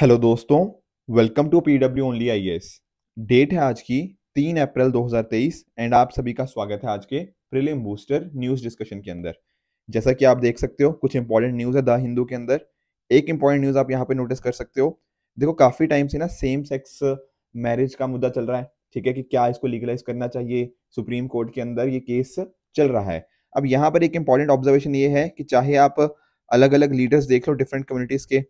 hello दोस्तों welcome to P W only I S date है आज की तीन अप्रैल 2023 एंड आप सभी का स्वागत है आज के प्रीलिम बूस्टर न्यूज़ डिस्कशन के अंदर जैसा कि आप देख सकते हो कुछ इंपॉर्टेंट न्यूज़ है द हिंदू के अंदर एक इंपॉर्टेंट न्यूज़ आप यहाँ पे नोटिस कर सकते हो देखो काफ़ी टाइम से ना सेम सेक्स मैरिज का मुद्दा चल रहा है ठीक है कि क्या इसको लीगलाइज करना चाहिए सुप्रीम कोर्ट के अंदर ये केस चल रहा है अब यहाँ पर एक इंपॉर्टेंट ऑब्जर्वेशन ये है कि चाहे आप अलग अलग लीडर्स देख लो डिफरेंट कम्युनिटीज़ के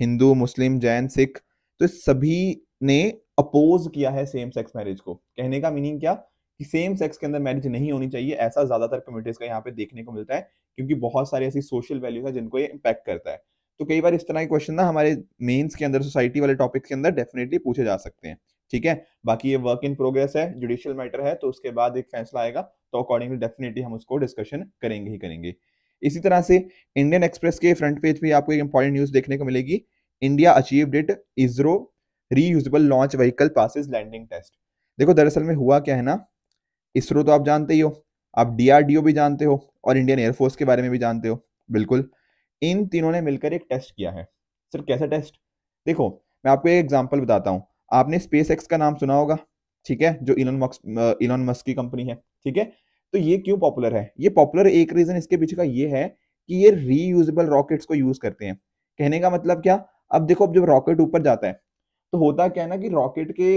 हिंदू मुस्लिम जैन सिख तो सभी ने अपोज किया है सेम सेक्स मैरिज को कहने का मीनिंग क्या कि सेम सेक्स के अंदर मैरिज नहीं होनी चाहिए ऐसा ज्यादातर कम्युनिटीज का यहाँ पे देखने को मिलता है क्योंकि बहुत सारी ऐसी सोशल वैल्यूज है जिनको ये इम्पैक्ट करता है तो कई बार इस तरह के क्वेश्चन ना हमारे मेंस के अंदर सोसाइटी वाले टॉपिक के अंदर डेफिनेटली पूछे जा सकते हैं ठीक है बाकी ये वर्क इन प्रोग्रेस है जुडिशियल मैटर है तो उसके बाद एक फैसला आएगा तो अकॉर्डिंगली डेफिनेटली हम उसको डिस्कशन करेंगे ही करेंगे इसी तरह से इंडियन एक्सप्रेस के फ्रंट पेज पे आपको एक इंपॉर्टेंट न्यूज देखने को मिलेगी India achieve it ISRO reusable launch vehicle passes landing test देखो दरअसल में हुआ क्या है ना इसरो तो आप जानते ही हो आप डीआरडीओ भी जानते हो और इंडियन एयरफोर्स के बारे में भी जानते हो बिल्कुल इन तीनों ने मिलकर एक टेस्ट किया है सर कैसा टेस्ट देखो मैं आपको एक एग्जाम्पल बताता हूँ आपने स्पेस का नाम सुना होगा ठीक है जो इलॉन मस्क इलॉन मस्क की कंपनी है ठीक है तो ये क्यों पॉपुलर है ये पॉपुलर एक रीजन इसके पीछे का ये है कि ये रीयूजेबल रॉकेट्स को यूज करते हैं कहने का मतलब क्या अब देखो अब जब रॉकेट ऊपर जाता है तो होता क्या है ना कि रॉकेट के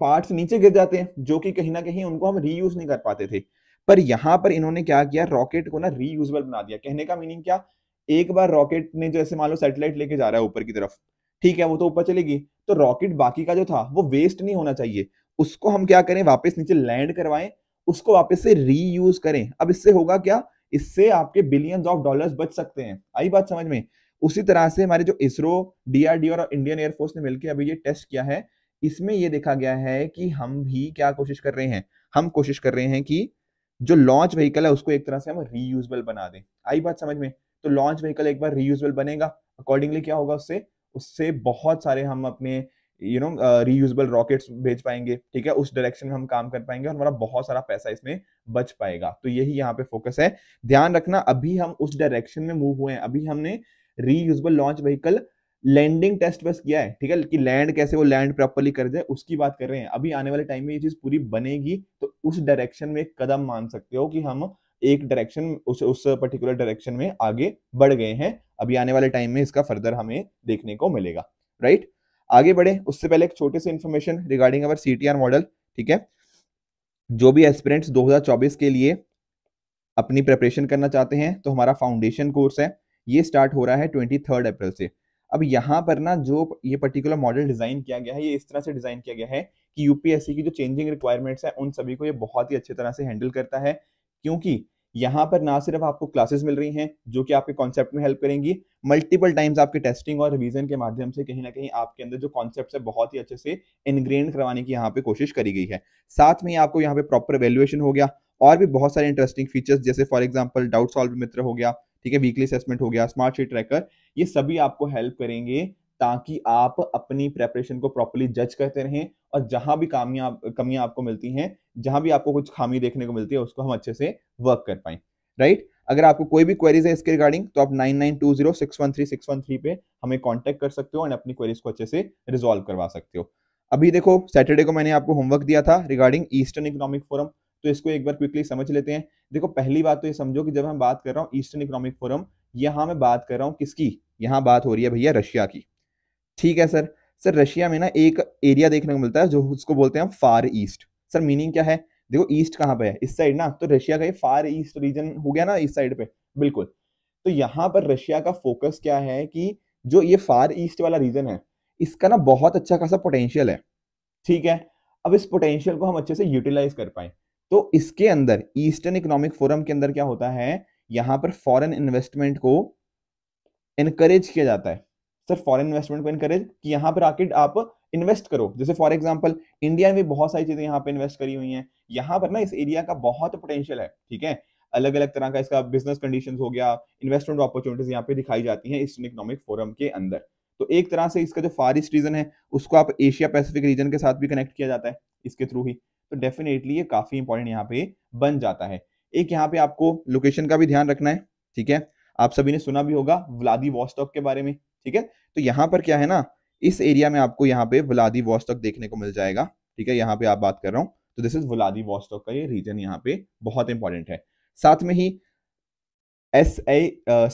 पार्ट्स नीचे गिर जाते हैं जो कि कहीं ना कहीं उनको हम रीयूज नहीं कर पाते थे पर यहाँ पर इन्होंने क्या किया रॉकेट को ना रीयूजल बना दिया कहने का मीनिंग क्या एक बार रॉकेट ने जैसे मान लो सैटेलाइट लेके जा रहा है ऊपर की तरफ ठीक है वो तो ऊपर चलेगी तो रॉकेट बाकी का जो था वो वेस्ट नहीं होना चाहिए उसको हम क्या करें वापस नीचे लैंड करवाएं उसको वापस से रीयूज करें अब इससे होगा क्या इससे आपके बिलियंस ऑफ डॉलर्स बच सकते हैं आई बात समझ में उसी तरह से हमारे जो इसरो डीआरडीओ और इंडियन एयरफोर्स ने मिलकर अभी ये टेस्ट किया है इसमें ये देखा गया है कि हम भी क्या कोशिश कर रहे हैं हम कोशिश कर रहे हैं कि जो लॉन्च व्हीकल है उसको एक तरह से हम रीयूजल बना दें आई बात समझ में तो लॉन्च व्हीकल एक बार रीयूजल बनेगा अकॉर्डिंगली क्या होगा उससे उससे बहुत सारे हम अपने यू नो रीयूजल रॉकेट्स भेज पाएंगे ठीक है उस डायरेक्शन में हम काम कर पाएंगे और हमारा बहुत सारा पैसा इसमें बच पाएगा तो यही यहाँ पे फोकस है ध्यान रखना अभी हम उस डायरेक्शन में मूव हुए हैं अभी हमने reusable launch vehicle landing test बस किया है ठीक है कि लैंड कैसे वो लैंड प्रॉपरली कर जाए उसकी बात कर रहे हैं अभी आने वाले टाइम में ये चीज पूरी बनेगी तो उस डायरेक्शन में कदम मान सकते हो कि हम एक डायरेक्शन उस उस पर्टिकुलर डायरेक्शन में आगे बढ़ गए हैं अभी आने वाले टाइम में इसका फर्दर हमें देखने को मिलेगा राइट आगे बढ़े उससे पहले एक छोटे से information regarding our C model ठीक है जो भी एस्पिरेंट्स 2024 के लिए अपनी प्रेपरेशन करना चाहते हैं तो हमारा फाउंडेशन कोर्स है ये स्टार्ट हो रहा है ट्वेंटी अप्रैल से अब यहाँ पर ना जो ये पर्टिकुलर मॉडल डिज़ाइन किया गया है ये इस तरह से डिज़ाइन किया गया है कि यूपीएससी की जो चेंजिंग रिक्वायरमेंट्स है उन सभी को ये बहुत ही अच्छे तरह से हैंडल करता है क्योंकि यहाँ पर ना सिर्फ आपको क्लासेस मिल रही हैं जो कि आपके कॉन्सेप्ट में हेल्प करेंगी मल्टीपल टाइम्स आपके टेस्टिंग और रिवीजन के माध्यम से कहीं ना कहीं आपके अंदर जो कॉन्सेप्ट है बहुत ही अच्छे से इनग्रेन करवाने की यहाँ पे कोशिश करी गई है साथ में आपको यहाँ पे प्रॉपर वैल्यूएशन हो गया और भी बहुत सारे इंटरेस्टिंग फीचर्स जैसे फॉर एग्जाम्पल डाउट सॉल्व मित्र हो गया ठीक है वीकली असेसमेंट हो गया स्मार्ट शीट ट्रैकर ये सभी आपको हेल्प करेंगे ताकि आप अपनी प्रेपरेशन को प्रॉपरली जज करते रहें और जहां भी कामियां कमियां आपको मिलती हैं जहां भी आपको कुछ खामी देखने को मिलती है उसको हम अच्छे से वर्क कर पाए राइट अगर आपको कोई भी क्वेरीज है इसके रिगार्डिंग तो आप nine nine two zero six one three six one three पे हमें कॉन्टेक्ट कर सकते हो एंड अपनी क्वेरीज को अच्छे से रिजोल्व करवा सकते हो अभी देखो सैटरडे को मैंने आपको होमवर्क दिया था रिगार्डिंग ईस्टर्न इकोनॉमिक फोरम तो इसको एक बार क्विकली समझ लेते हैं देखो पहली बात तो ये समझो कि जब हम बात कर रहा हूँ ईस्टर्न इकोनॉमिक फोरम यहाँ मैं बात कर रहा हूँ किसकी यहाँ बात हो रही है भैया रशिया की ठीक है सर सर रशिया में ना एक एरिया देखने को मिलता है जो उसको बोलते हैं हम फार ईस्ट सर मीनिंग क्या है देखो ईस्ट कहाँ पे है इस साइड ना तो रशिया का ये फार ईस्ट रीजन हो गया ना इस साइड पे बिल्कुल तो यहाँ पर रशिया का फोकस क्या है कि जो ये फार ईस्ट वाला रीजन है इसका ना बहुत अच्छा खासा पोटेंशियल है ठीक है अब इस पोटेंशियल को हम अच्छे से यूटिलाइज कर पाए तो इसके अंदर ईस्टर्न इकोनॉमिक फोरम के अंदर क्या होता है यहाँ पर फॉरेन इन्वेस्टमेंट को इनकरेज किया जाता है सर फॉरेन इन्वेस्टमेंट को इनकरेज कि यहाँ पर आके आप इन्वेस्ट करो जैसे फॉर एग्जाम्पल इंडिया में बहुत सारी चीजें यहाँ पे इन्वेस्ट करी हुई हैं यहाँ पर ना इस एरिया का बहुत पोटेंशियल है ठीक है अलग अलग तरह का इसका बिजनेस कंडीशन हो गया इन्वेस्टमेंट अपॉर्चुनिटीज यहाँ पे दिखाई जाती है ईस्टर्न इकोनॉमिक फोरम के अंदर तो एक तरह से इसका जो फार ईस्ट रीजन है उसको आप एशिया पैसिफिक रीजन के साथ भी कनेक्ट किया जाता है इसके थ्रू ही तो डेफिनेटली ये काफी इंपॉर्टेंट यहाँ पे बन जाता है एक यहाँ पे आपको लोकेशन का भी ध्यान रखना है ठीक है आप सभी ने सुना भी होगा व्लादी के बारे में ठीक है तो यहाँ पर क्या है ना इस एरिया में आपको यहाँ पे वलादी वॉस्टॉक देखने को मिल जाएगा ठीक है यहाँ पे आप बात कर रहा हूँ तो दिस इज वलादी वॉस्टॉक का ये रीजन यहाँ पे बहुत इंपॉर्टेंट है साथ में ही एस ए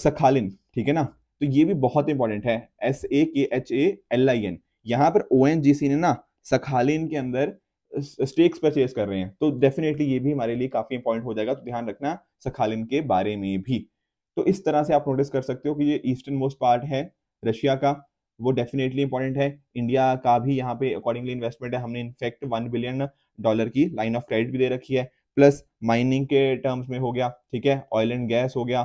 सखालिन ठीक है ना तो ये भी बहुत इंपॉर्टेंट है S A K H A L I N यहाँ पर ओ एन जी सी ने ना सखालिन के अंदर स्टेक्स परचेज कर रहे हैं तो डेफिनेटली ये भी हमारे लिए काफी इंपॉर्टेंट हो जाएगा तो ध्यान रखना सखालिन के बारे में भी तो इस तरह से आप नोटिस कर सकते हो कि ये ईस्टर्न मोस्ट पार्ट है रशिया का वो डेफिनेटली इंपॉर्टेंट है इंडिया का भी यहाँ पे अकॉर्डिंगली इन्वेस्टमेंट है हमने इनफैक्ट वन बिलियन डॉलर की लाइन ऑफ क्रेडिट भी दे रखी है प्लस माइनिंग के टर्म्स में हो गया ठीक है ऑयल एंड गैस हो गया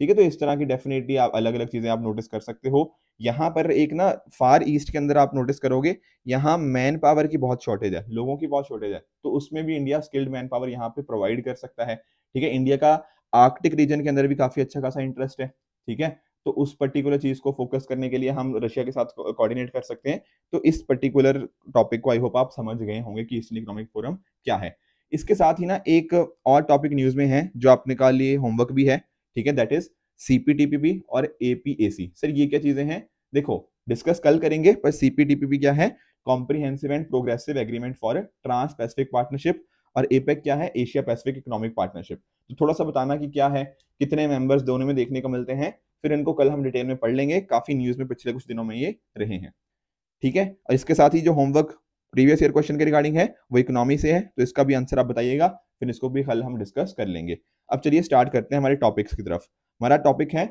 ठीक है तो इस तरह की डेफिनेटली आप अलग अलग चीज़ें आप नोटिस कर सकते हो यहाँ पर एक ना फार ईस्ट के अंदर आप नोटिस करोगे यहाँ मैन पावर की बहुत शॉर्टेज है लोगों की बहुत शॉर्टेज है तो उसमें भी इंडिया स्किल्ड मैन पावर यहाँ पे प्रोवाइड कर सकता है ठीक है इंडिया का आर्कटिक रीजन के अंदर भी काफ़ी अच्छा खासा इंटरेस्ट है ठीक है तो उस पर्टिकुलर चीज को फोकस करने के लिए हम रशिया के साथ कोऑर्डिनेट कर सकते हैं तो इस पर्टिकुलर टॉपिक को आई होप आप समझ गए होंगे कि ईस्टर्न इकोनॉमिक फोरम क्या है इसके साथ ही ना एक और टॉपिक न्यूज में है जो आपने का लिए होमवर्क भी है ठीक है दैट इज सीपीटीपीपी और एपीएसी सर ये क्या चीजें हैं देखो डिस्कस कल करेंगे पर सीपीटीपीपी क्या है comprehensive and progressive agreement for trans Pacific partnership और एपेक e क्या है एशिया पैसिफिक इकोनॉमिक पार्टनरशिप तो थोड़ा सा बताना कि क्या है कितने मेंबर्स दोनों में देखने को मिलते हैं फिर इनको कल हम डिटेल में पढ़ लेंगे काफी न्यूज में पिछले कुछ दिनों में ये रहे हैं ठीक है और इसके साथ ही जो होमवर्क प्रीवियस ईयर क्वेश्चन के रिगार्डिंग है वो इकोनॉमी से है तो इसका भी आंसर आप बताइएगा फिर इसको भी कल हम डिस्कस कर लेंगे अब चलिए स्टार्ट करते हैं हमारे टॉपिक्स की तरफ हमारा टॉपिक है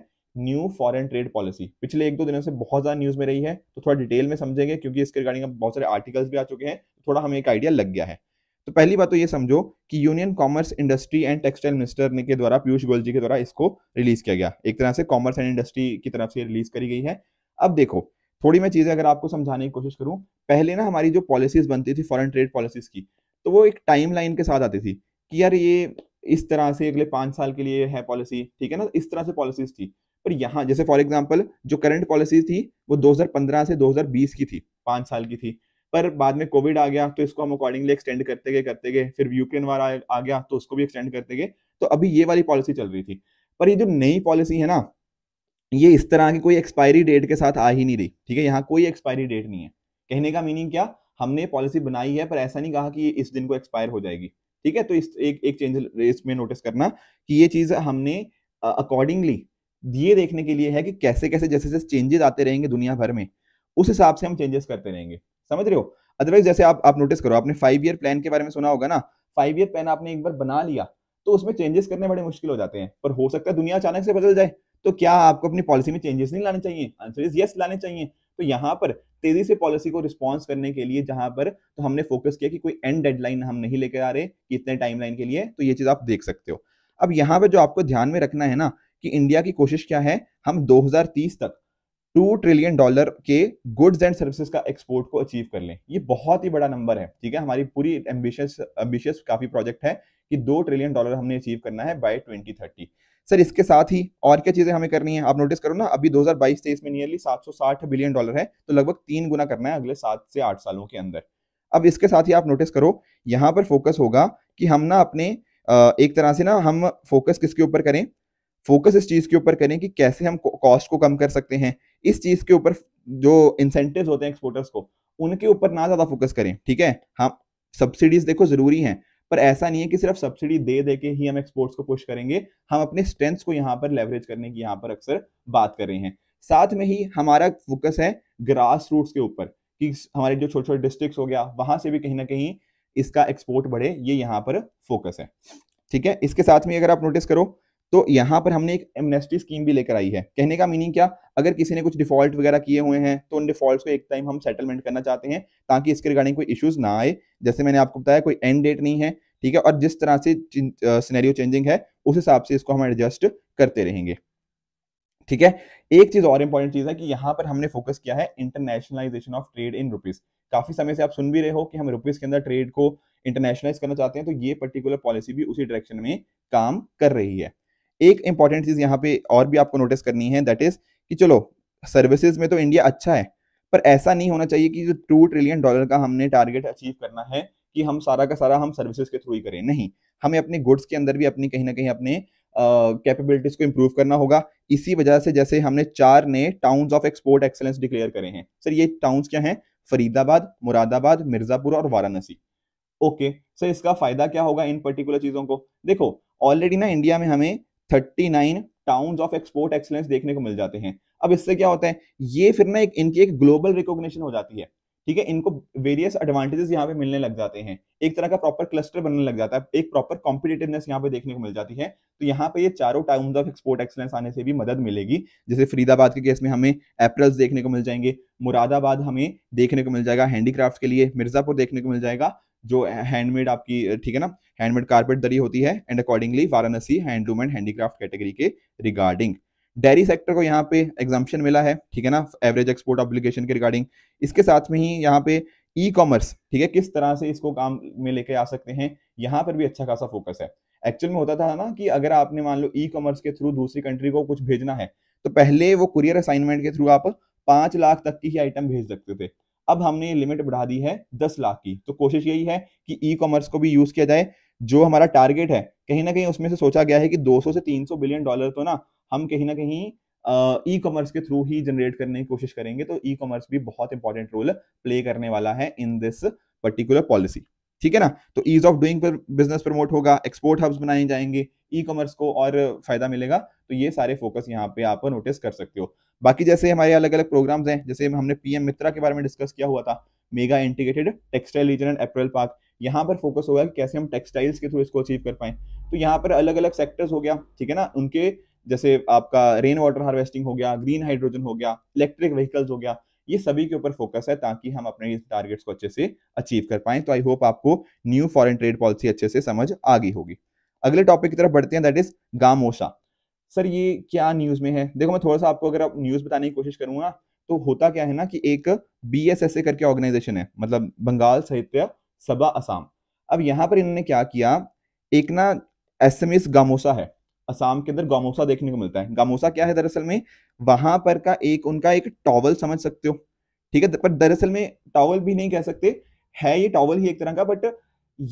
न्यू फॉरेन ट्रेड पॉलिसी पिछले एक दो दिनों से बहुत ज़्यादा न्यूज़ में रही है तो थोड़ा डिटेल में समझेंगे क्योंकि इसके रिगार्डिंग बहुत सारे आर्टिकल्स भी आ चुके हैं थोड़ा हमें एक आइडिया लग गया है तो पहली बात तो ये समझो कि union commerce industry and textile minister ने के द्वारा पीयूष गोयल जी के द्वारा इसको रिलीज किया गया एक तरह से कॉमर्स एंड इंडस्ट्री की तरफ से रिलीज करी गई है अब देखो थोड़ी मैं चीज़ें अगर आपको समझाने की कोशिश करूं पहले ना हमारी जो पॉलिसीज बनती थी फॉरन ट्रेड पॉलिसीज की तो वो एक टाइम लाइन के साथ आती थी कि यार ये इस तरह से अगले पांच साल के लिए है पॉलिसी ठीक है ना इस तरह से पॉलिसीज थी पर यहाँ जैसे फॉर एग्जाम्पल जो करंट पॉलिसीज थी वो 2015 से 2020 की थी पांच साल की थी पर बाद में कोविड आ गया तो इसको हम अकॉर्डिंगली एक्सटेंड करते गए करते गए फिर यूक्रेन वार आ गया तो उसको भी एक्सटेंड करते गए तो अभी ये वाली पॉलिसी चल रही थी पर ये जो नई पॉलिसी है ना ये इस तरह की कोई एक्सपायरी डेट के साथ आ ही नहीं रही ठीक है यहाँ कोई एक्सपायरी डेट नहीं है कहने का मीनिंग क्या हमने पॉलिसी बनाई है पर ऐसा नहीं कहा कि ये इस दिन को एक्सपायर हो जाएगी ठीक है तो इस एक एक चेंज इसमें नोटिस करना कि ये चीज़ हमने अकॉर्डिंगली ये देखने के लिए है कि कैसे कैसे जैसे जैसे चेंजेस आते रहेंगे दुनिया भर में उस हिसाब से हम चेंजेस करते रहेंगे समझ रहे हो अदरवाइज जैसे आप आप नोटिस करो आपने फाइव ईयर प्लान के बारे में सुना होगा ना फाइव ईयर प्लान आपने एक बार बना लिया तो उसमें चेंजेस करने बड़े मुश्किल हो जाते हैं पर हो सकता है दुनिया अचानक से बदल जाए तो क्या आपको अपनी पॉलिसी में चेंजेस नहीं लाने चाहिए आंसर इज यस लाने चाहिए तो यहाँ पर तेजी से पॉलिसी को रिस्पॉन्स करने के लिए जहां पर तो हमने फोकस किया कि कोई एंड डेडलाइन हम नहीं लेकर आ रहे इतने टाइमलाइन के लिए तो ये चीज़ आप देख सकते हो अब यहाँ पर जो आपको ध्यान में रखना है ना कि इंडिया की कोशिश क्या है हम 2030 तक टू ट्रिलियन डॉलर के गुड्स एंड सर्विसेज का एक्सपोर्ट को अचीव कर लें ये बहुत ही बड़ा नंबर है ठीक है हमारी पूरी एम्बिशियस एम्बिशियस काफ़ी प्रोजेक्ट है कि दो ट्रिलियन डॉलर हमने अचीव करना है बाय 2030 सर इसके साथ ही और क्या चीज़ें हमें करनी है आप नोटिस करो ना अभी 2022 हजार में नियरली 760 बिलियन डॉलर है तो लगभग तीन गुना करना है अगले सात से आठ सालों के अंदर अब इसके साथ ही आप नोटिस करो यहाँ पर फोकस होगा कि हम ना अपने एक तरह से ना हम फोकस किसके ऊपर करें फोकस इस चीज़ के ऊपर करें कि कैसे हम कॉस्ट को कम कर सकते हैं इस चीज के ऊपर जो इंसेंटिव होते हैं एक्सपोर्टर्स को उनके ऊपर ना ज्यादा फोकस करें ठीक है हम सब्सिडीज देखो जरूरी है पर ऐसा नहीं है कि सिर्फ सब्सिडी दे दे के ही हम एक्सपोर्ट्स को पुश करेंगे हम अपने स्ट्रेंथ्स को यहाँ पर लेवरेज करने की यहाँ पर अक्सर बात कर रहे हैं साथ में ही हमारा फोकस है ग्रास रूट्स के ऊपर कि हमारे जो छोटे छोटे डिस्ट्रिक्ट हो गया वहां से भी कहीं ना कहीं इसका एक्सपोर्ट बढ़े ये यहाँ पर फोकस है ठीक है इसके साथ में अगर आप नोटिस करो तो यहाँ पर हमने एक एमनेस्टी स्कीम भी लेकर आई है कहने का मीनिंग क्या अगर किसी ने कुछ डिफॉल्ट वगैरह किए हुए हैं तो उन डिफॉल्ट को एक टाइम हम सेटलमेंट करना चाहते हैं ताकि इसके रिगार्डिंग कोई इश्यूज ना आए जैसे मैंने आपको बताया कोई एंड डेट नहीं है ठीक है और जिस तरह से सिनेरियो चेंजिंग है उस हिसाब से इसको हम एडजस्ट करते रहेंगे ठीक है एक चीज और इंपॉर्टेंट चीज है कि यहाँ पर हमने फोकस किया है internationalisation of trade in rupees काफी समय से आप सुन भी रहे हो कि हम रुपीज के अंदर ट्रेड को इंटरनेशनलाइज करना चाहते हैं तो ये पर्टिकुलर पॉलिसी भी उसी डायरेक्शन में काम कर रही है एक इंपॉर्टेंट चीज़ यहाँ पे और भी आपको नोटिस करनी है दैट इज़ कि चलो सर्विसेज में तो इंडिया अच्छा है पर ऐसा नहीं होना चाहिए कि जो टू ट्रिलियन डॉलर का हमने टारगेट अचीव करना है कि हम सारा का सारा हम सर्विसेज के थ्रू ही करें नहीं हमें अपने गुड्स के अंदर भी अपनी कहीं ना कहीं अपने कैपेबिलिटीज uh, को इम्प्रूव करना होगा इसी वजह से जैसे हमने चार नए towns of export excellence declare करे हैं सर ये टाउन्स क्या हैं फरीदाबाद मुरादाबाद मिर्जापुर और वाराणसी ओके okay, सर इसका फायदा क्या होगा इन पर्टिकुलर चीज़ों को देखो ऑलरेडी ना इंडिया में हमें thirty nine town of export excellence देखने को मिल जाते हैं अब इससे क्या होता है ये फिर ना एक इनकी एक ग्लोबल रिकॉग्निशन हो जाती है ठीक है इनको वेरियस एडवांटेजेस यहाँ पे मिलने लग जाते हैं एक तरह का प्रॉपर क्लस्टर बनने लग जाता है एक प्रॉपर कॉम्पिटेटिवनेस यहाँ पे देखने को मिल जाती है तो यहाँ पे ये चारों टाउन्स ऑफ एक्सपोर्ट एक्सलेंस आने से भी मदद मिलेगी जैसे फरीदाबाद के केस में हमें एप्रल्स देखने को मिल जाएंगे मुरादाबाद हमें देखने को मिल जाएगा हैंडीक्राफ्ट के लिए मिर्जापुर देखने को मिल जाएगा जो हैंडमेड आपकी ठीक है ना हैंडमेड कारपेट दरी होती है and accordingly Varanasi handloom and handicraft category के रिगार्डिंग डेयरी सेक्टर को यहाँ पे एग्जाम्पन मिला है ठीक है ना एवरेज एक्सपोर्ट ऑब्लिगेशन के रिगार्डिंग इसके साथ में ही यहाँ पे ई कॉमर्स ठीक है किस तरह से इसको काम में लेके आ सकते हैं यहाँ पर भी अच्छा खासा फोकस है एक्चुअल में होता था ना कि अगर आपने मान लो ई कॉमर्स के थ्रू दूसरी कंट्री को कुछ भेजना है तो पहले वो कुरियर असाइनमेंट के थ्रू आप पांच लाख तक की ही आइटम भेज सकते थे अब हमने ये लिमिट बढ़ा दी है दस लाख की तो कोशिश यही है कि ई कॉमर्स को भी यूज किया जाए जो हमारा टारगेट है कहीं ना कहीं उसमें से सोचा गया है कि 200 से 300 बिलियन डॉलर तो ना हम कहीं ना कहीं ई uh, कॉमर्स के थ्रू ही जनरेट करने की कोशिश करेंगे तो ई कॉमर्स भी बहुत इंपॉर्टेंट रोल प्ले करने वाला है इन दिस पर्टिकुलर पॉलिसी ठीक है ना तो ईज ऑफ डूइंग पर बिजनेस प्रमोट होगा एक्सपोर्ट हब्स बनाए जाएंगे ई कॉमर्स को और फायदा मिलेगा तो ये सारे फोकस यहाँ पे आप नोटिस कर सकते हो बाकी जैसे हमारे अलग अलग प्रोग्राम्स हैं जैसे हमने पीएम मित्रा के बारे में डिस्कस किया हुआ था mega integrated textile region and apparel park यहाँ पर फोकस होगा कि कैसे हम टेक्सटाइल्स के थ्रू इसको अचीव कर पाए तो यहाँ पर अलग अलग सेक्टर्स हो गया ठीक है ना उनके जैसे आपका रेन वाटर हार्वेस्टिंग हो गया ग्रीन हाइड्रोजन हो गया इलेक्ट्रिक व्हीकल्स हो गया ये सभी के ऊपर फोकस है ताकि हम अपने टारगेट्स को अच्छे से अचीव कर पाए तो आई होप आपको न्यू फॉरन ट्रेड पॉलिसी अच्छे से समझ आ गई होगी अगले टॉपिक की तरफ बढ़ते हैं दैट इज गामोशा सर ये क्या न्यूज़ में है देखो मैं थोड़ा सा आपको अगर आप न्यूज़ बताने की कोशिश करूंगा तो होता क्या है ना कि एक बी एस एस ए करके ऑर्गेनाइजेशन है मतलब बंगाल साहित्य सभा असम अब यहाँ पर इन्होंने क्या किया एक ना एस एम एस गामोसा है असम के अंदर गामोसा देखने को मिलता है गामोसा क्या है दरअसल में वहां पर का एक उनका एक टॉवल समझ सकते हो ठीक है पर दरअसल में टॉवल भी नहीं कह सकते है ये टॉवल ही एक तरह का बट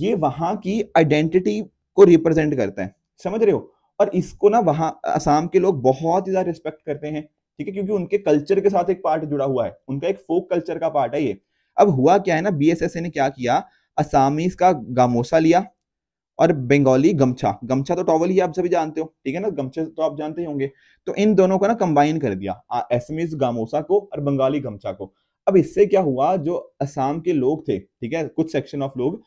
ये वहां की आइडेंटिटी को रिप्रेजेंट करता है समझ रहे हो और इसको ना वहां असम के लोग बहुत ही ज़्यादा रिस्पेक्ट करते हैं ठीक है क्योंकि उनके कल्चर के साथ एक पार्ट जुड़ा हुआ है उनका एक फोक कल्चर का पार्ट है ये अब हुआ क्या है ना बी ने क्या किया असामीज का गामोसा लिया और बंगाली गमछा गमछा तो टॉवल ही आप सभी जानते हो ठीक है ना गमछे तो आप जानते ही होंगे तो इन दोनों को ना कंबाइन कर दिया एसमिस गामोसा को और बंगाली गमछा को अब इससे क्या हुआ जो असम के लोग थे ठीक है कुछ सेक्शन ऑफ लोग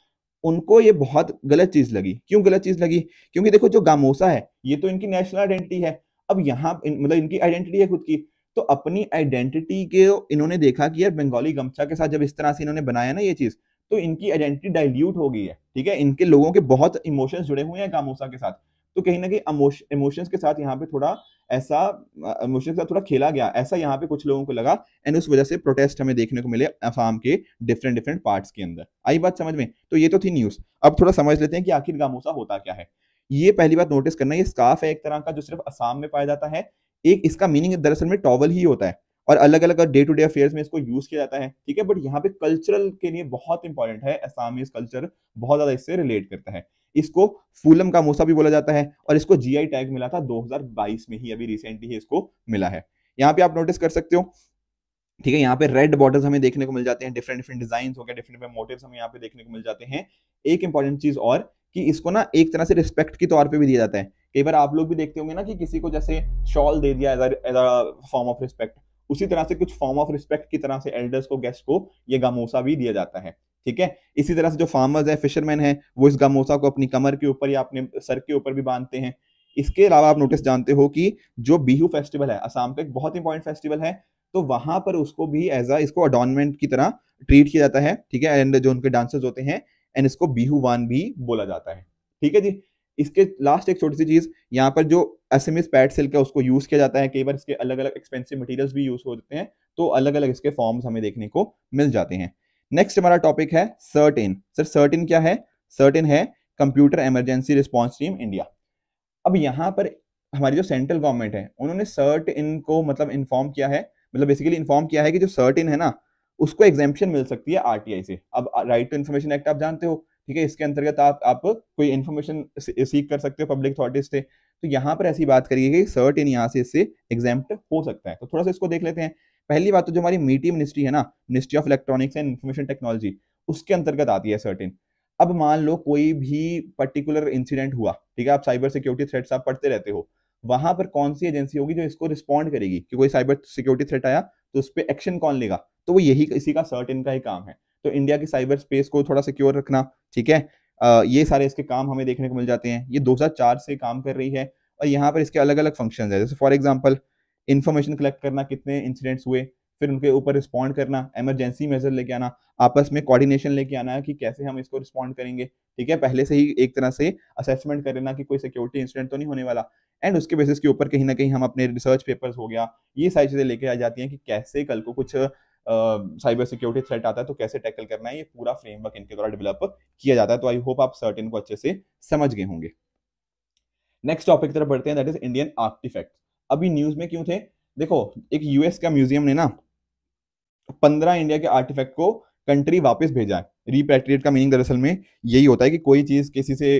उनको ये बहुत गलत चीज लगी क्यों गलत चीज लगी क्योंकि देखो जो गामोसा है ये तो इनकी नेशनल आइडेंटिटी है अब यहाँ मतलब इनकी आइडेंटिटी है खुद की तो अपनी आइडेंटिटी के इन्होंने देखा कि यार बंगाली गमछा के साथ जब इस तरह से इन्होंने बनाया ना ये चीज तो इनकी आइडेंटिटी डाइल्यूट हो गई है ठीक है इनके लोगों के बहुत इमोशंस जुड़े हुए हैं कामोसा के साथ तो कहीं ना कहीं इमोशंस के साथ यहाँ पे थोड़ा ऐसा इमोशन के साथ थोड़ा खेला गया ऐसा यहाँ पे कुछ लोगों को लगा एंड उस वजह से प्रोटेस्ट हमें देखने को मिले अफाम के डिफरेंट डिफरेंट पार्ट्स के अंदर आई बात समझ में तो ये तो थी न्यूज अब थोड़ा समझ लेते हैं कि आखिर गामोसा होता क्या है ये पहली बात नोटिस करना ये स्काफ है एक तरह का जो सिर्फ असम में पाया जाता है एक इसका मीनिंग दरअसल में टॉवल ही होता है और अलग अलग डे टू डे अफेयर्स में इसको यूज किया जाता है ठीक है बट यहाँ पे कल्चरल के लिए बहुत इंपॉर्टेंट है असामीज कल्चर बहुत ज्यादा इससे रिलेट करता है इसको फूलम का मोसा भी बोला जाता है और इसको जीआई टैग मिला था 2022 में ही अभी रिसेंटली ही इसको मिला है यहाँ पे आप नोटिस कर सकते हो ठीक है यहाँ पे रेड बॉर्डर्स हमें देखने को मिल जाते हैं डिफरेंट डिफरेंट डिजाइन हो गया डिफरेंट डिफरेंट मोटिव हमें यहाँ पे देखने को मिल जाते हैं एक इंपॉर्टेंट चीज और कि इसको ना एक तरह से रिस्पेक्ट के तौर पे भी दिया जाता है कई बार आप लोग भी देखते होंगे ना कि किसी को जैसे शॉल दे दिया as a form of respect उसी तरह से कुछ फॉर्म ऑफ रिस्पेक्ट की तरह से एल्डर्स को गेस्ट को ये गामोसा भी दिया जाता है ठीक है इसी तरह से जो फार्मर्स है फिशरमैन है वो इस गामोसा को अपनी कमर के ऊपर या अपने सर के ऊपर भी बांधते हैं इसके अलावा आप नोटिस जानते हो कि जो बिहू फेस्टिवल है असम का एक बहुत इंपॉर्टेंट फेस्टिवल है तो वहां पर उसको भी एज अ इसको अडॉनमेंट की तरह ट्रीट किया जाता है ठीक है एंड जो उनके डांसर्स होते हैं एंड इसको बिहू वान भी बोला जाता है ठीक है जी इसके लास्ट एक छोटी सी चीज़ यहाँ पर जो S M S pad silk है उसको यूज़ किया जाता है कई बार इसके अलग अलग एक्सपेंसिव मटेरियल्स भी यूज़ होते हैं तो अलग अलग इसके फॉर्म्स हमें देखने को मिल जाते हैं नेक्स्ट हमारा टॉपिक है सर्टेन सर सर्टेन क्या है सर्टेन है computer emergency response team India अब यहाँ पर हमारी जो सेंट्रल गवर्नमेंट है उन्होंने सर्ट इन को मतलब इन्फॉर्म किया है मतलब बेसिकली इन्फॉर्म किया है कि जो सर्ट इन है ना उसको एग्जेम्पन मिल सकती है आरटीआई से अब राइट टू इन्फॉर्मेशन एक्ट आप जानते हो ठीक है इसके अंतर्गत आप आप कोई इन्फॉर्मेशन सीख कर सकते हो पब्लिक अथॉरिटीज से तो यहाँ पर ऐसी बात करिए कि सर्ट इन यहाँ से इससे एग्जाम हो सकता है तो थोड़ा सा इसको देख लेते हैं पहली बात तो जो हमारी मीटी मिनिस्ट्री है ना ministry of electronics and information technology उसके अंतर्गत आती है सर्टिन अब मान लो कोई भी पर्टिकुलर इंसिडेंट हुआ ठीक है आप साइबर सिक्योरिटी थ्रेट्स आप पढ़ते रहते हो वहां पर कौन सी एजेंसी होगी जो इसको रिस्पॉन्ड करेगी कि कोई साइबर सिक्योरिटी थ्रेट आया तो उस पर एक्शन कौन लेगा तो वो यही इसी का सर्ट इन का ही काम है तो इंडिया की साइबर स्पेस को थोड़ा सिक्योर रखना ठीक है ये सारे इसके काम हमें देखने को मिल जाते हैं ये दो से काम कर रही है और यहाँ पर इसके अलग अलग फंक्शन है जैसे फॉर एग्जाम्पल इन्फॉर्मेशन कलेक्ट करना कितने इंसिडेंट्स हुए फिर उनके ऊपर रिस्पॉन्ड करना एमरजेंसी मेजर लेके आना आपस में कोऑर्डिनेशन लेके आना कि कैसे हम इसको रिस्पॉन्ड करेंगे ठीक है पहले से ही एक तरह से असेसमेंट कर लेना कि कोई सिक्योरिटी इंसिडेंट तो नहीं होने वाला एंड उसके बेसिस के ऊपर कहीं ना कहीं हम अपने रिसर्च पेपर्स हो गया ये सारी चीज़ें लेके आ जाती हैं कि कैसे कल को कुछ साइबर सिक्योरिटी थ्रेट आता है तो कैसे टैकल करना है ये पूरा फ्रेमवर्क इनके द्वारा डेवलप किया जाता है तो आई होप आप सर्टिन को अच्छे से समझ गए होंगे नेक्स्ट टॉपिक की तरफ बढ़ते हैं दैट इज इंडियन आर्टिफैक्ट अभी न्यूज में क्यों थे देखो एक यूएस का म्यूजियम ने ना पंद्रह इंडिया के आर्टिफैक्ट को कंट्री वापस भेजा है रिपेट्रिएट का मीनिंग दरअसल में यही होता है कि कोई चीज किसी से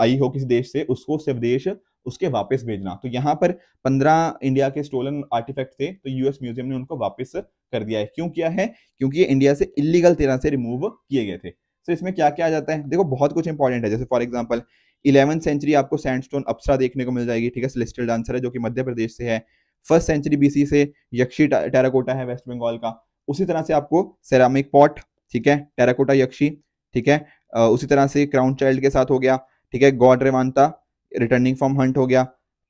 आई हो किसी देश से उसको स्वदेश उसके वापस भेजना तो यहाँ पर पंद्रह इंडिया के स्टोलन आर्टिफैक्ट थे तो यूएस म्यूजियम ने उनको वापस कर दिया है क्यों किया है क्योंकि ये इंडिया से इलीगल तरह से रिमूव किए गए थे तो इसमें क्या क्या आ जाता है देखो बहुत कुछ इंपॉर्टेंट है जैसे फॉर एग्जाम्पल इलेवंथ सेंचुरी आपको सैंडस्टोन अप्सरा देखने को मिल जाएगी ठीक है सिलेस्टल डांसर है जो कि मध्य प्रदेश से है फर्स्ट सेंचुरी बीसी से यक्षी टेराकोटा है वेस्ट बंगाल का उसी तरह से आपको सेरामिक पॉट ठीक है टेराकोटा यक्षी ठीक है उसी तरह से क्राउन चाइल्ड के साथ हो गया ठीक है god Revanta returning form hunt हो गया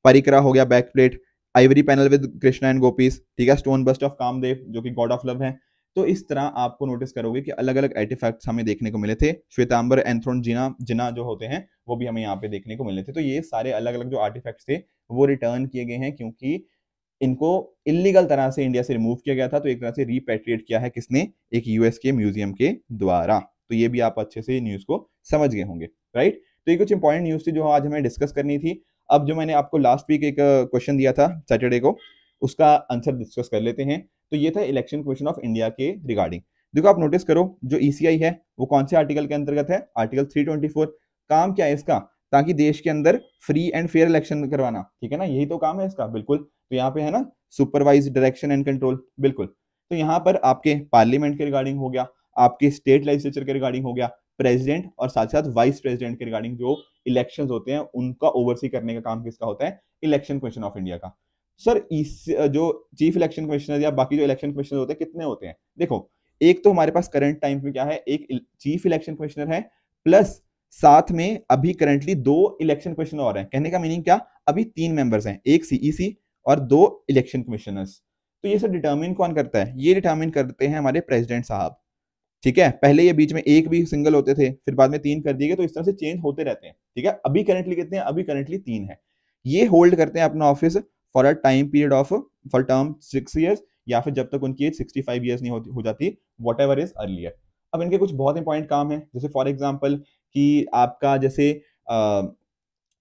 परिक्रा हो गया back plate ivory panel with Krishna and gopis ठीक है स्टोन बस्ट ऑफ कामदेव जो कि गॉड ऑफ लव है तो इस तरह आपको नोटिस करोगे कि अलग अलग आर्टिफैक्ट्स हमें देखने को मिले थे श्वेतांबर एंथ्रोन जिना जिना जो होते हैं वो भी हमें यहाँ पे देखने को मिले थे तो ये सारे अलग अलग जो आर्टिफैक्ट्स थे वो रिटर्न किए गए हैं क्योंकि इनको इलीगल तरह से इंडिया से रिमूव किया गया था तो एक तरह से रिपेट्रिएट किया है किसने एक यूएस के म्यूजियम के द्वारा तो ये भी आप अच्छे से न्यूज को समझ गए होंगे राइट तो ये कुछ इंपॉर्टेंट न्यूज़ थी जो आज हमें डिस्कस करनी थी अब जो मैंने आपको लास्ट वीक एक क्वेश्चन uh, दिया था सैटरडे को उसका आंसर डिस्कस कर लेते हैं तो ये था इलेक्शन क्वेश्चन ऑफ इंडिया के रिगार्डिंग देखो आप नोटिस करो जो ई e है वो कौन से आर्टिकल के अंतर्गत है आर्टिकल 324 काम क्या है इसका ताकि देश के अंदर फ्री एंड फेयर इलेक्शन करवाना ठीक है ना यही तो काम है इसका बिल्कुल तो यहाँ पे है ना सुपरवाइज डायरेक्शन एंड कंट्रोल बिल्कुल तो यहाँ पर आपके पार्लियामेंट के रिगार्डिंग हो गया आपके स्टेट लेजिस्लेचर के रिगार्डिंग हो गया प्रेसिडेंट और साथ साथ वाइस प्रेसिडेंट के रिगार्डिंग जो इलेक्शंस होते हैं उनका ओवरसी करने का काम किसका होता है इलेक्शन कमीशन ऑफ इंडिया का सर इस जो चीफ इलेक्शन कमिश्नर या बाकी जो इलेक्शन कमिश्नर होते हैं कितने होते हैं देखो एक तो हमारे पास करंट टाइम में क्या है एक चीफ इलेक्शन कमिश्नर है प्लस साथ में अभी करंटली दो इलेक्शन कमिश्नर और हैं कहने का मीनिंग क्या अभी तीन मेंबर्स हैं एक सीईसी e और दो इलेक्शन कमिश्नर्स तो ये सर डिटर्मिन कौन करता है ये डिटर्मिन करते हैं हमारे प्रेसिडेंट साहब ठीक है पहले ये बीच में एक भी सिंगल होते थे फिर बाद में तीन कर दिए गए तो इस तरह से चेंज होते रहते हैं ठीक है अभी करेंटली कितने हैं अभी करेंटली तीन है ये होल्ड करते हैं अपना office for a time period of for term six years या फिर जब तक उनकी एज सिक्सटी फाइव ईयर्स नहीं होती हो जाती वट एवर इज अर्लियर अब इनके कुछ बहुत इंपॉर्टेंट काम है जैसे फॉर एग्जाम्पल कि आपका जैसे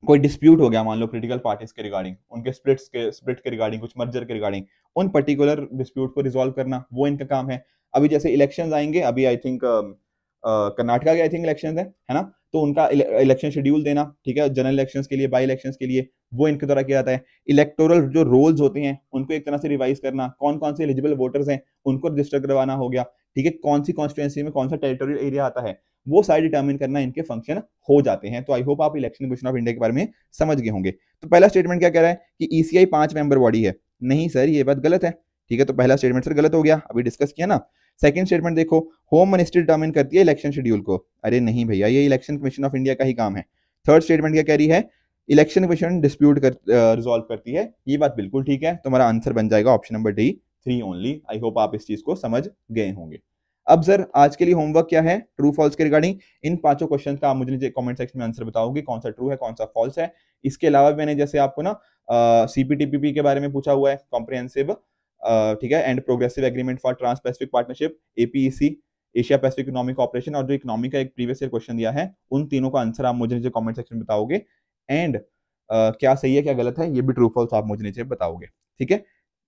कोई डिस्प्यूट हो गया मान लो पोलिटिकल पार्टीज के रिगार्डिंग उनके स्प्लिट्स के स्प्लिट के रिगार्डिंग कुछ मर्जर के रिगार्डिंग उन पर्टिकुलर डिस्प्यूट को रिजोल्व करना वो इनका काम है अभी जैसे इलेक्शन आएंगे अभी I think um, uh, Karnataka के आई थिंक इलेक्शन है है ना तो उनका इलेक्शन शेड्यूल देना ठीक है जनरल इलेक्शन के लिए बाई इलेक्शन के लिए वो इनके द्वारा किया जाता है इलेक्टोरल जो रोल्स होते हैं उनको एक तरह से रिवाइज करना कौन कौन से एलिजिबल वोटर्स हैं उनको रजिस्टर करवाना हो गया ठीक है कौन सी कॉन्स्टिट्यूंसी में कौन सा टेरिटोरियल एरिया आता है वो सारे डिटर्मिन करना इनके फंक्शन हो जाते हैं तो आई होप आप इलेक्शन कमीशन ऑफ इंडिया के बारे में समझ गए होंगे तो पहला स्टेटमेंट क्या कह रहा है कि ईसीआई e पांच मेंबर बॉडी है नहीं सर ये बात गलत है ठीक है तो पहला स्टेटमेंट सर गलत हो गया अभी डिस्कस किया ना सेकंड स्टेटमेंट देखो होम मिनिस्ट्री डिटर्मिन करती है इलेक्शन शेड्यूल को अरे नहीं भैया ये इलेक्शन कमीशन ऑफ इंडिया का ही काम है थर्ड स्टेटमेंट क्या कह रही है इलेक्शन कमीशन डिस्प्यूट कर रिजोल्व करती है ये बात बिल्कुल ठीक है तुम्हारा आंसर बन जाएगा option number D three only I hope आप इस चीज को समझ गए होंगे अब सर आज के लिए होमवर्क क्या है ट्रू फॉल्स के रिगार्डिंग इन पांचों क्वेश्चन का आप मुझे कमेंट सेक्शन में आंसर बताओगे कौन सा ट्रू है कौन सा फॉल्स है इसके अलावा मैंने जैसे आपको ना सीपीटीपीपी के बारे में पूछा हुआ है कॉम्प्रिहेंसिव ठीक है and progressive agreement for trans Pacific partnership APEC Asia Pacific economic operation और जो इकोनॉमिक का एक प्रीवियस ईयर क्वेश्चन दिया है उन तीनों का आंसर आप मुझे नीचे कमेंट सेक्शन में बताओगे एंड क्या सही है क्या गलत है ये भी ट्रू फॉल्स आप मुझे नीचे बताओगे ठीक है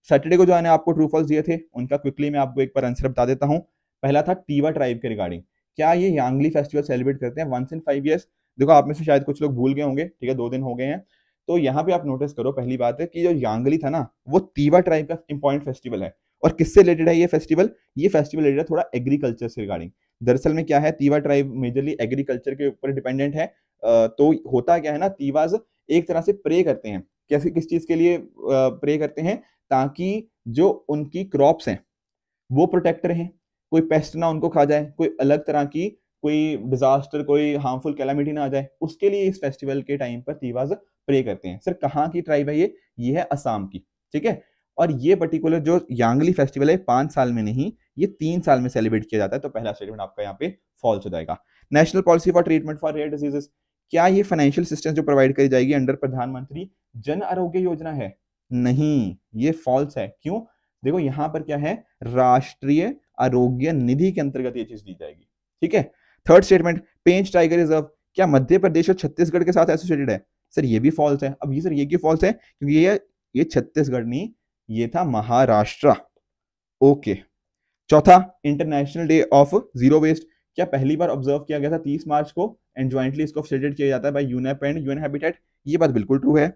सैटरडे को जो आने आपको ट्रू फॉल्स दिए थे उनका क्विकली मैं आपको एक बार आंसर बता देता हूँ पहला था टीवा ट्राइब के रिगार्डिंग क्या ये यांगली फेस्टिवल सेलिब्रेट करते हैं वंस इन फाइव ईयर्स देखो आप में से शायद कुछ लोग भूल गए होंगे ठीक है दो दिन हो गए हैं तो यहाँ पे आप नोटिस करो पहली बात है कि जो यांगली था ना वो तीवा ट्राइब का इंपॉर्टेंट फेस्टिवल है और किससे रिलेटेड है ये फेस्टिवल ये फेस्टिवल रिलेटेड है थोड़ा एग्रीकल्चर से रिगार्डिंग दरअसल में क्या है तीवा ट्राइब मेजरली एग्रीकल्चर के ऊपर डिपेंडेंट है तो होता क्या है ना तीवाज एक तरह से प्रे करते हैं कैसे किस चीज के लिए प्रे करते हैं ताकि जो उनकी क्रॉप्स हैं वो प्रोटेक्ट रहे कोई पेस्ट ना उनको खा जाए कोई अलग तरह की कोई डिजास्टर कोई हार्मफुल कैलामिटी ना आ जाए उसके लिए इस फेस्टिवल के टाइम पर तीवाज प्रे करते हैं सर कहाँ की ट्राइब है ये ये है असम की ठीक है और ये पर्टिकुलर जो यांगली फेस्टिवल है पांच साल में नहीं ये तीन साल में सेलिब्रेट किया जाता है तो पहला स्टेटमेंट आपका यहाँ पे फॉल्स हो जाएगा national policy for treatment for rare diseases क्या ये फाइनेंशियल सिस्टम जो प्रोवाइड करी जाएगी अंडर प्रधानमंत्री जन आरोग्य योजना है नहीं ये फॉल्स है क्यों देखो यहां पर क्या है राष्ट्रीय आरोग्य निधि के अंतर्गत ये चीज दी जाएगी ठीक है third statement Pench tiger reserve क्या मध्य प्रदेश और छत्तीसगढ़ के साथ एसोसिएटेड है सर ये भी फॉल्स है अब ये सर ये क्यों फॉल्स है क्योंकि ये ये छत्तीसगढ़ नहीं ये था महाराष्ट्र ओके चौथा international day of zero waste क्या पहली बार ऑब्जर्व किया गया था तीस मार्च को एंड ज्वाइंटली इसको ऑब्सेटेड किया जाता है by UNEP and UN Habitat ये बात बिल्कुल ट्रू है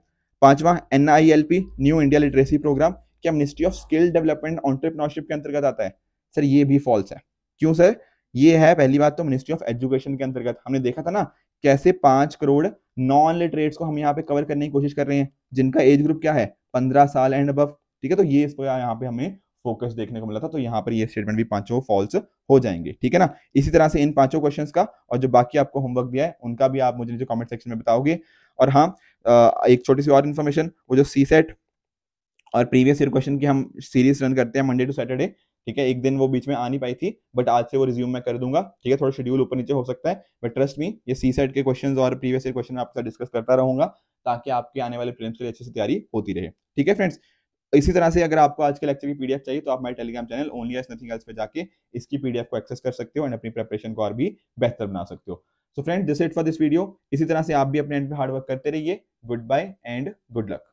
पांचवा NILP new India literacy programme क्या ministry of skill development entrepreneurship के अंतर्गत आता है सर ये भी फॉल्स है क्यों सर ये है पहली बात तो मिनिस्ट्री ऑफ एजुकेशन के अंतर्गत हमने देखा था ना कैसे पांच करोड़ नॉन लिटरेट्स को हम यहाँ पे कवर करने की कोशिश कर रहे हैं जिनका एज ग्रुप क्या है पंद्रह साल एंड अब ठीक है तो ये इसको यहाँ पे हमें फोकस देखने को मिला था तो यहाँ पर ये स्टेटमेंट भी पांचों फॉल्स हो जाएंगे ठीक है ना इसी तरह से इन पांचों क्वेश्चन का और जो बाकी आपको होमवर्क दिया है उनका भी आप मुझे कॉमेंट सेक्शन में बताओगे और हाँ एक छोटी सी और इन्फॉर्मेशन वो जो सी सेट और प्रीवियस ईयर क्वेश्चन की हम सीरीज रन करते हैं मंडे टू सैटरडे ठीक है एक दिन वो बीच में आ नहीं पाई थी बट आज से वो रिज्यूम मैं कर दूंगा ठीक है थोड़ा शेड्यूल ऊपर नीचे हो सकता है बट ट्रस्ट मी ये सी सेट के क्वेश्चन और प्रीवियस ईयर क्वेश्चन आपके डिस्कस करता रहूंगा ताकि आपके आने वाले प्रेम्स के लिए अच्छे से तैयारी होती रहे ठीक है फ्रेंड्स इसी तरह से अगर आपको आज के लेक्चर की पीडीएफ चाहिए तो आप मेरे Telegram channel only S nothing else पे जाके इसकी पीडीएफ को एक्सेस कर सकते हो एंड अपनी प्रेपरेशन को और भी बेहतर बना सकते हो so friend this it for this video इसी तरह से आप भी अपने एंड पे हार्ड वर्क करते रहिए goodbye and good luck